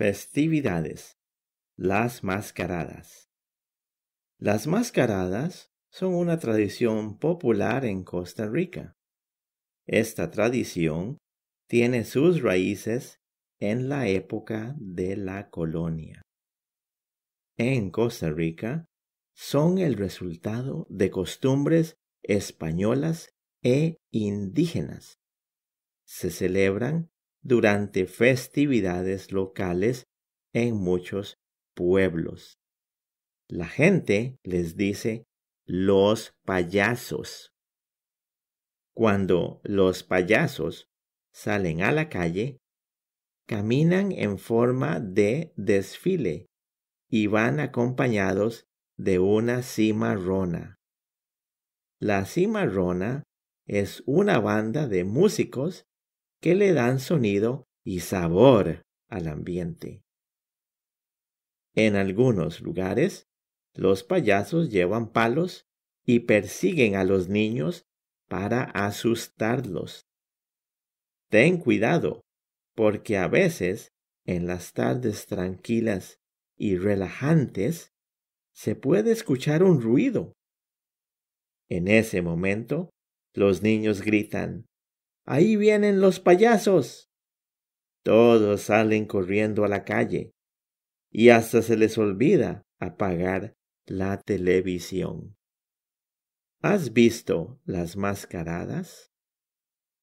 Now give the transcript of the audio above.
Festividades. Las mascaradas. Las mascaradas son una tradición popular en Costa Rica. Esta tradición tiene sus raíces en la época de la colonia. En Costa Rica son el resultado de costumbres españolas e indígenas. Se celebran durante festividades locales en muchos pueblos. La gente les dice los payasos. Cuando los payasos salen a la calle, caminan en forma de desfile y van acompañados de una cimarrona. La cimarrona es una banda de músicos que le dan sonido y sabor al ambiente. En algunos lugares, los payasos llevan palos y persiguen a los niños para asustarlos. Ten cuidado, porque a veces, en las tardes tranquilas y relajantes, se puede escuchar un ruido. En ese momento, los niños gritan Ahí vienen los payasos. Todos salen corriendo a la calle y hasta se les olvida apagar la televisión. ¿Has visto las mascaradas?